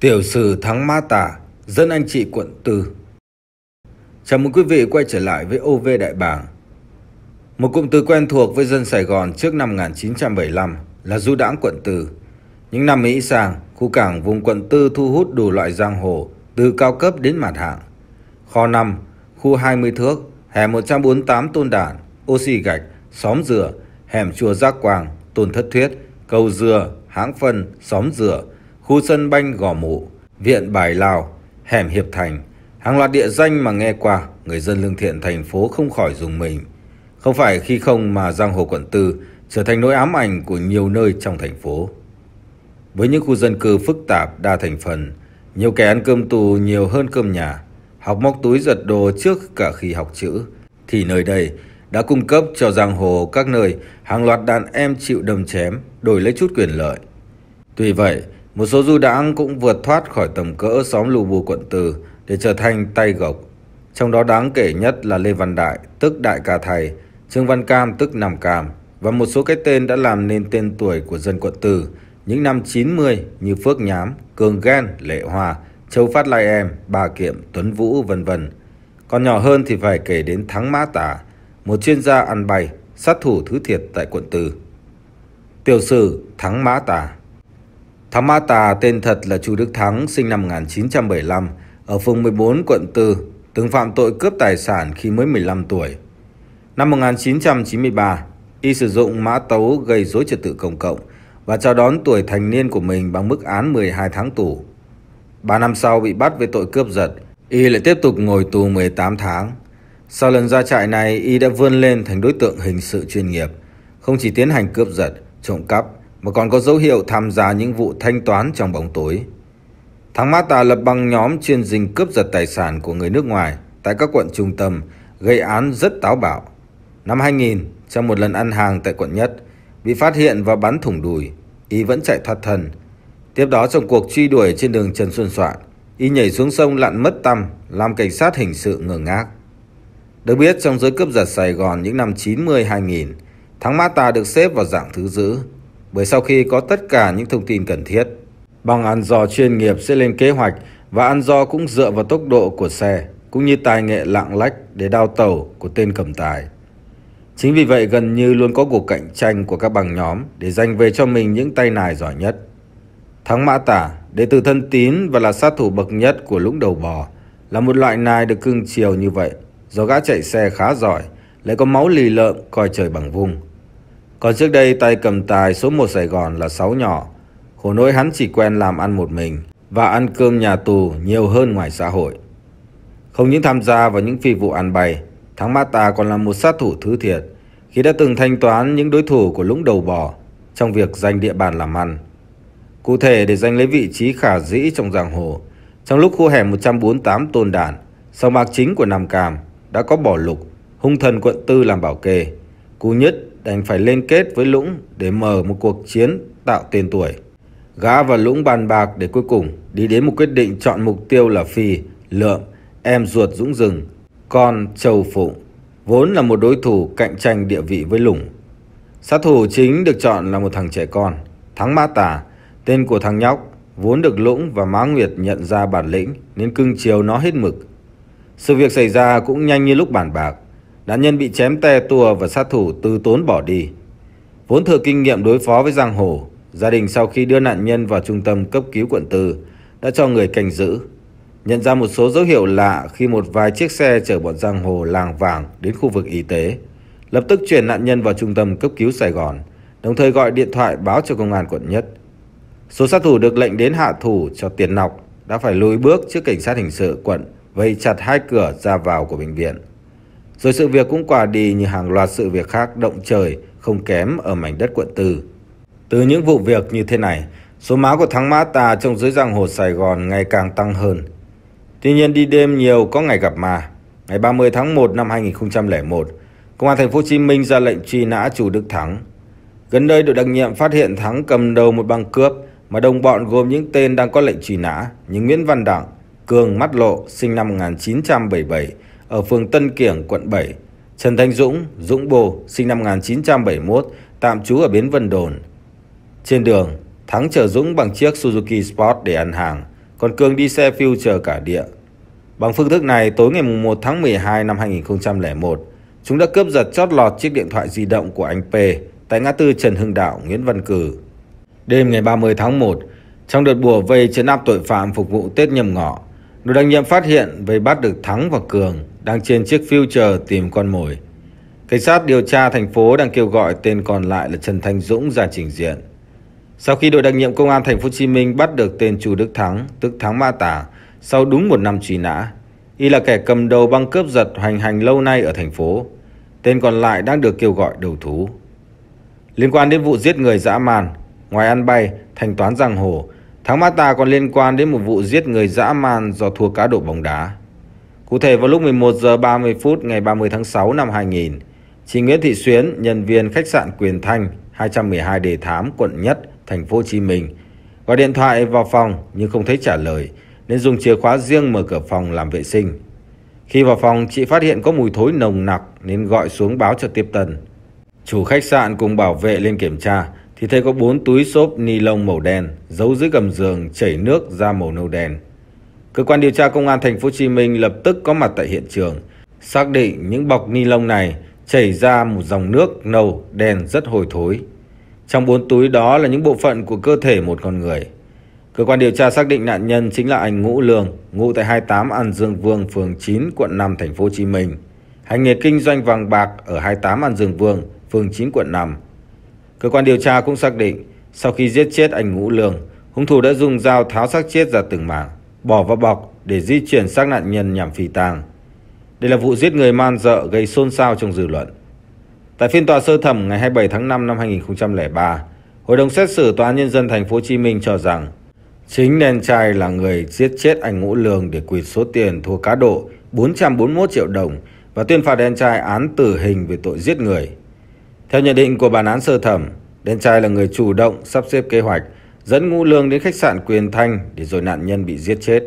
Tiểu sử thắng ma Tà, dân anh chị quận tư. Chào mừng quý vị quay trở lại với OV Đại Bàng. Một cụm từ quen thuộc với dân Sài Gòn trước năm 1975 là du đãng quận tư. Những năm Mỹ sang, khu cảng vùng quận tư thu hút đủ loại giang hồ, từ cao cấp đến mặt hạng. Kho năm, khu 20 thước, hẻm 148 Tôn Đản, Oxy Gạch, Xóm Dừa, hẻm Chùa Giác Quang, Tôn Thất Thuyết, Cầu Dừa, Hãng Phân, Xóm Dừa, khu sân banh Gò Mụ, Viện Bài Lào, hẻm Hiệp Thành, hàng loạt địa danh mà nghe qua, người dân lương thiện thành phố không khỏi dùng mình. Không phải khi không mà giang hồ quận tư trở thành nỗi ám ảnh của nhiều nơi trong thành phố. Với những khu dân cư phức tạp đa thành phần, nhiều kẻ ăn cơm tù nhiều hơn cơm nhà, học móc túi giật đồ trước cả khi học chữ, thì nơi đây đã cung cấp cho giang hồ các nơi hàng loạt đàn em chịu đâm chém đổi lấy chút quyền lợi. Tuy vậy, một số du đãng cũng vượt thoát khỏi tầm cỡ xóm lù bù quận từ để trở thành tay gộc. Trong đó đáng kể nhất là Lê Văn Đại, tức Đại ca Thầy, Trương Văn Cam, tức Nam Cam, và một số cái tên đã làm nên tên tuổi của dân quận từ những năm 90 như Phước Nhám, Cường Ghen, Lệ Hòa, Châu Phát Lai Em, Bà Kiệm, Tuấn Vũ, vân vân. Còn nhỏ hơn thì phải kể đến Thắng Mã Tả, một chuyên gia ăn bay, sát thủ thứ thiệt tại quận từ. Tiểu sử Thắng Mã Tả Thắng Mã Tà tên thật là Chu Đức Thắng, sinh năm 1975, ở phường 14, quận 4, từng phạm tội cướp tài sản khi mới 15 tuổi. Năm 1993, y sử dụng mã tấu gây rối trật tự công cộng và chào đón tuổi thành niên của mình bằng mức án 12 tháng tù. 3 năm sau bị bắt về tội cướp giật, y lại tiếp tục ngồi tù 18 tháng. Sau lần ra trại này, y đã vươn lên thành đối tượng hình sự chuyên nghiệp, không chỉ tiến hành cướp giật, trộm cắp mà còn có dấu hiệu tham gia những vụ thanh toán trong bóng tối. Thắng Mata lập băng nhóm chuyên dình cướp giật tài sản của người nước ngoài tại các quận trung tâm, gây án rất táo bạo. Năm 2000, trong một lần ăn hàng tại quận Nhất, bị phát hiện và bắn thủng đùi, y vẫn chạy thoát thân. Tiếp đó trong cuộc truy đuổi trên đường Trần Xuân Soạn, y nhảy xuống sông lặn mất tăm, làm cảnh sát hình sự ngơ ngác. Được biết trong giới cướp giật Sài Gòn những năm 90-2000, Thắng Mata được xếp vào dạng thứ dữ, bởi sau khi có tất cả những thông tin cần thiết, bằng ăn dò chuyên nghiệp sẽ lên kế hoạch và ăn dò cũng dựa vào tốc độ của xe cũng như tài nghệ lạng lách để đao tẩu của tên cầm tài. Chính vì vậy gần như luôn có cuộc cạnh tranh của các bằng nhóm để giành về cho mình những tay nài giỏi nhất. Thắng Mã Tả, đệ tử thân tín và là sát thủ bậc nhất của lũng đầu bò, là một loại nài được cưng chiều như vậy, do gã chạy xe khá giỏi, lại có máu lì lợm coi trời bằng vùng. Còn trước đây tay cầm tài số 1 Sài Gòn là sáu nhỏ. Khổ nỗi hắn chỉ quen làm ăn một mình và ăn cơm nhà tù nhiều hơn ngoài xã hội. Không những tham gia vào những phi vụ ăn bay, Thắng Mata còn là một sát thủ thứ thiệt khi đã từng thanh toán những đối thủ của lũng đầu bò trong việc giành địa bàn làm ăn. Cụ thể để giành lấy vị trí khả dĩ trong giang hồ, trong lúc khu hẻm 148 Tôn Đản, sòng bạc chính của Nam Cam đã có bỏ lục, hung thần quận tư làm bảo kê, cú nhất đành phải liên kết với Lũng để mở một cuộc chiến tạo tên tuổi. Gã và Lũng bàn bạc để cuối cùng đi đến một quyết định chọn mục tiêu là Phi, Lượm, em ruột Dũng Rừng, con Châu Phụng, vốn là một đối thủ cạnh tranh địa vị với Lũng. Sát thủ chính được chọn là một thằng trẻ con, Thắng Mã tà tên của thằng nhóc, vốn được Lũng và mã Nguyệt nhận ra bản lĩnh nên cưng chiều nó hết mực. Sự việc xảy ra cũng nhanh như lúc bàn bạc. Nạn nhân bị chém tè tua và sát thủ từ tốn bỏ đi. Vốn thừa kinh nghiệm đối phó với giang hồ, gia đình sau khi đưa nạn nhân vào trung tâm cấp cứu quận 4 đã cho người canh giữ. Nhận ra một số dấu hiệu lạ khi một vài chiếc xe chở bọn giang hồ làng vàng đến khu vực y tế, lập tức chuyển nạn nhân vào trung tâm cấp cứu Sài Gòn, đồng thời gọi điện thoại báo cho công an quận nhất. Số sát thủ được lệnh đến hạ thủ cho tiền nọc đã phải lùi bước trước cảnh sát hình sự quận vây chặt hai cửa ra vào của bệnh viện. Rồi sự việc cũng quả đi như hàng loạt sự việc khác động trời không kém ở mảnh đất quận Từ. Từ những vụ việc như thế này, số máu của thắng mã tà trong dưới giang hồ Sài Gòn ngày càng tăng hơn. Tuy nhiên đi đêm nhiều có ngày gặp mà. Ngày 30 tháng 1 năm 2001, Công an thành phố Hồ Chí Minh ra lệnh truy nã chủ Đức Thắng. Gần đây đội đặc nhiệm phát hiện Thắng cầm đầu một băng cướp mà đồng bọn gồm những tên đang có lệnh truy nã như Nguyễn Văn Đặng, Cường Mắt Lộ sinh năm 1977, ở phường Tân Kiểng, quận 7. Trần Thanh Dũng, Dũng Bồ, sinh năm 1971, tạm trú ở Bến Vân Đồn. Trên đường, Thắng chở Dũng bằng chiếc Suzuki Sport để ăn hàng, còn Cương đi xe phiêu chờ cả địa. Bằng phương thức này, tối ngày 1 tháng 12 năm 2001, chúng đã cướp giật chót lọt chiếc điện thoại di động của anh P tại ngã tư Trần Hưng Đạo, Nguyễn Văn Cử. Đêm ngày 30 tháng 1, trong đợt bùa vây chấn áp tội phạm phục vụ Tết nhâm ngọ, đội đặc nhiệm phát hiện vây bắt được Thắng và Cường – đang trên chiếc phiêu Future tìm con mồi. Cảnh sát điều tra thành phố đang kêu gọi tên còn lại là Trần Thanh Dũng ra trình diện. Sau khi đội đặc nhiệm công an thành phố Hồ Chí Minh bắt được tên Chu Đức Thắng, tức Thắng Ma Tà, sau đúng một năm truy nã, y là kẻ cầm đầu băng cướp giật hoành hành lâu nay ở thành phố. Tên còn lại đang được kêu gọi đầu thú. Liên quan đến vụ giết người dã man, ngoài ăn bay, thanh toán giang hồ, Thắng Ma Tà còn liên quan đến một vụ giết người dã man do thua cá độ bóng đá. Cụ thể vào lúc 11 giờ 30 phút ngày 30 tháng 6 năm 2000, chị Nguyễn Thị Xuyến, nhân viên khách sạn Quyền Thanh, 212 Đề Thám, quận Nhất, thành phố Hồ Chí Minh, gọi điện thoại vào phòng nhưng không thấy trả lời nên dùng chìa khóa riêng mở cửa phòng làm vệ sinh. Khi vào phòng, chị phát hiện có mùi thối nồng nặc nên gọi xuống báo cho tiếp tân. Chủ khách sạn cùng bảo vệ lên kiểm tra thì thấy có 4 túi xốp ni lông màu đen giấu dưới gầm giường chảy nước ra màu nâu đen. Cơ quan điều tra công an thành phố Hồ Chí Minh lập tức có mặt tại hiện trường, xác định những bọc ni lông này chảy ra một dòng nước nâu đen rất hồi thối. Trong bốn túi đó là những bộ phận của cơ thể một con người. Cơ quan điều tra xác định nạn nhân chính là anh Ngũ Lương, ngụ tại 28 An Dương Vương, phường 9, quận 5, thành phố Hồ Chí Minh. Hành nghề kinh doanh vàng bạc ở 28 An Dương Vương, phường 9, quận 5. Cơ quan điều tra cũng xác định, sau khi giết chết anh Ngũ Lương, hung thủ đã dùng dao tháo xác chết ra từng mảng bỏ vào bọc để di chuyển xác nạn nhân nhằm phi tang. Đây là vụ giết người man dợ gây xôn xao trong dư luận. Tại phiên tòa sơ thẩm ngày 27 tháng 5 năm 2003, Hội đồng xét xử Tòa án Nhân dân Thành phố Hồ Chí Minh cho rằng chính đen trai là người giết chết anh Ngũ Lương để quỵt số tiền thua cá độ 441 triệu đồng và tuyên phạt đen trai án tử hình về tội giết người. Theo nhận định của bản án sơ thẩm, đen trai là người chủ động sắp xếp kế hoạch dẫn Ngũ Lương đến khách sạn Quyền Thanh để rồi nạn nhân bị giết chết.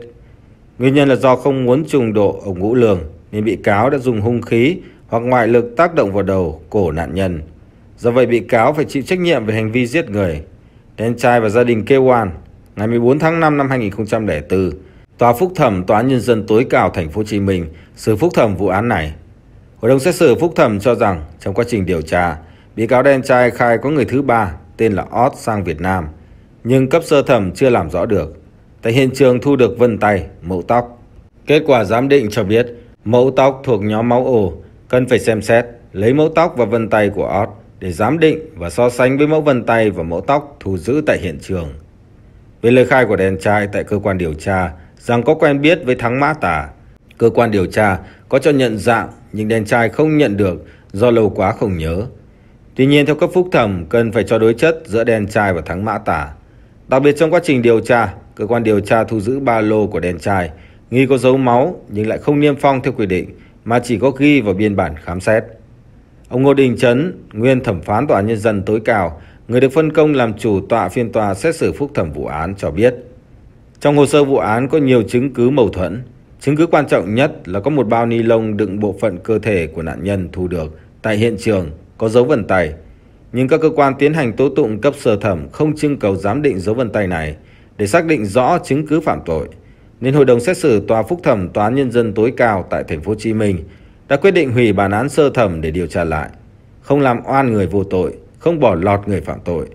Nguyên nhân là do không muốn trùng độ ông Ngũ Lương nên bị cáo đã dùng hung khí hoặc ngoại lực tác động vào đầu, cổ nạn nhân. Do vậy bị cáo phải chịu trách nhiệm về hành vi giết người. Đen trai và gia đình kêu oan ngày 14 tháng 5 năm 2004, tòa phúc thẩm tòa án nhân dân tối cao thành phố Hồ Chí Minh xử phúc thẩm vụ án này. Hội đồng xét xử phúc thẩm cho rằng trong quá trình điều tra, bị cáo đen trai khai có người thứ ba tên là Ott sang Việt Nam – nhưng cấp sơ thẩm chưa làm rõ được. Tại hiện trường thu được vân tay, mẫu tóc. Kết quả giám định cho biết mẫu tóc thuộc nhóm máu ồ, cần phải xem xét, lấy mẫu tóc và vân tay của Ott để giám định và so sánh với mẫu vân tay và mẫu tóc thu giữ tại hiện trường. Về lời khai của đèn trai tại cơ quan điều tra rằng có quen biết với Thắng Mã Tả, cơ quan điều tra có cho nhận dạng nhưng đèn trai không nhận được do lâu quá không nhớ. Tuy nhiên theo cấp phúc thẩm cần phải cho đối chất giữa đèn trai và Thắng Mã Tả Đặc biệt trong quá trình điều tra, cơ quan điều tra thu giữ ba lô của đèn trài, nghi có dấu máu nhưng lại không niêm phong theo quy định mà chỉ có ghi vào biên bản khám xét. Ông Ngô Đình Trấn, nguyên thẩm phán tòa nhân dân tối cao, người được phân công làm chủ tọa phiên tòa xét xử phúc thẩm vụ án cho biết. Trong hồ sơ vụ án có nhiều chứng cứ mâu thuẫn. Chứng cứ quan trọng nhất là có một bao ni lông đựng bộ phận cơ thể của nạn nhân thu được tại hiện trường có dấu vân tay nhưng các cơ quan tiến hành tố tụng cấp sơ thẩm không trưng cầu giám định dấu vân tay này để xác định rõ chứng cứ phạm tội, nên hội đồng xét xử tòa phúc thẩm tòa án nhân dân tối cao tại thành phố Hồ Chí Minh đã quyết định hủy bản án sơ thẩm để điều tra lại, không làm oan người vô tội, không bỏ lọt người phạm tội.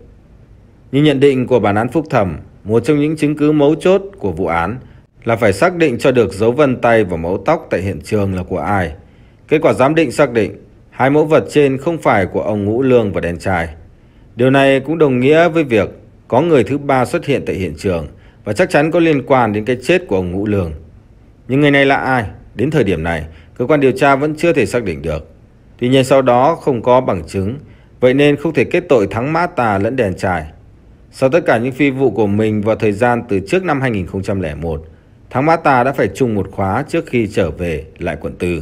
Như nhận định của bản án phúc thẩm, một trong những chứng cứ mấu chốt của vụ án là phải xác định cho được dấu vân tay và mẫu tóc tại hiện trường là của ai. Kết quả giám định xác định Hai mẫu vật trên không phải của ông Ngũ Lương và đèn trai. Điều này cũng đồng nghĩa với việc có người thứ ba xuất hiện tại hiện trường và chắc chắn có liên quan đến cái chết của ông Ngũ Lương. Nhưng người này là ai? Đến thời điểm này, cơ quan điều tra vẫn chưa thể xác định được. Tuy nhiên sau đó không có bằng chứng, vậy nên không thể kết tội thắng mã tà lẫn đèn trai. Sau tất cả những phi vụ của mình vào thời gian từ trước năm 2001, thắng mã tà đã phải chung một khóa trước khi trở về lại quận 4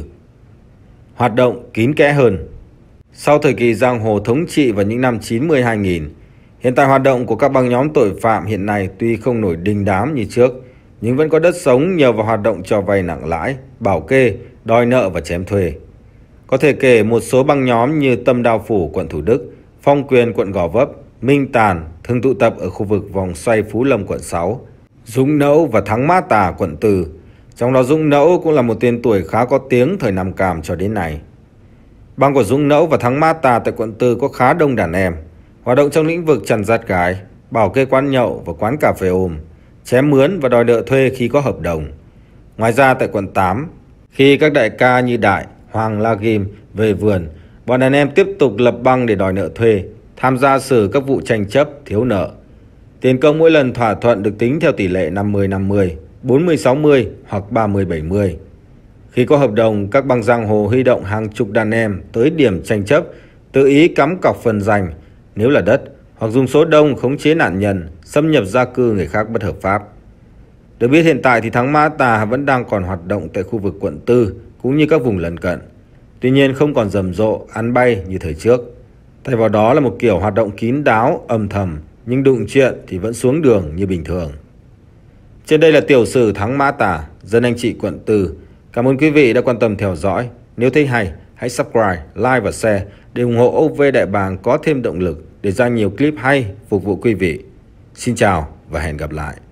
hoạt động kín kẽ hơn. Sau thời kỳ giang hồ thống trị vào những năm 90-2000, hiện tại hoạt động của các băng nhóm tội phạm hiện nay tuy không nổi đình đám như trước, nhưng vẫn có đất sống nhờ vào hoạt động cho vay nặng lãi, bảo kê, đòi nợ và chém thuê. Có thể kể một số băng nhóm như Tâm Đao Phủ quận Thủ Đức, Phong Quyền quận Gò Vấp, Minh Tàn thường tụ tập ở khu vực vòng xoay Phú Lâm quận 6, Dũng Nẫu và Thắng Ma Tà quận 4 trong đó Dũng Nẫu cũng là một tên tuổi khá có tiếng thời Nam Cam cho đến nay. Bang của Dũng Nẫu và Thắng Ma Tà tại quận 4 có khá đông đàn em, hoạt động trong lĩnh vực trần giặt gái, bảo kê quán nhậu và quán cà phê ôm, chém mướn và đòi nợ thuê khi có hợp đồng. Ngoài ra tại quận 8, khi các đại ca như Đại, Hoàng La Gim về vườn, bọn đàn em tiếp tục lập băng để đòi nợ thuê, tham gia xử các vụ tranh chấp, thiếu nợ. Tiền công mỗi lần thỏa thuận được tính theo tỷ lệ 50-50. 40-60 hoặc 30-70. Khi có hợp đồng, các băng giang hồ huy động hàng chục đàn em tới điểm tranh chấp, tự ý cắm cọc phần giành nếu là đất, hoặc dùng số đông khống chế nạn nhân, xâm nhập gia cư người khác bất hợp pháp. Được biết hiện tại thì thắng Mã Tà vẫn đang còn hoạt động tại khu vực quận 4 cũng như các vùng lân cận. Tuy nhiên không còn rầm rộ, ăn bay như thời trước. Thay vào đó là một kiểu hoạt động kín đáo, âm thầm, nhưng đụng chuyện thì vẫn xuống đường như bình thường. Trên đây là tiểu sử Thắng Mã Tả, dân anh chị quận Từ. Cảm ơn quý vị đã quan tâm theo dõi. Nếu thấy hay, hãy subscribe, like và share để ủng hộ OV Đại Bàng có thêm động lực để ra nhiều clip hay phục vụ quý vị. Xin chào và hẹn gặp lại.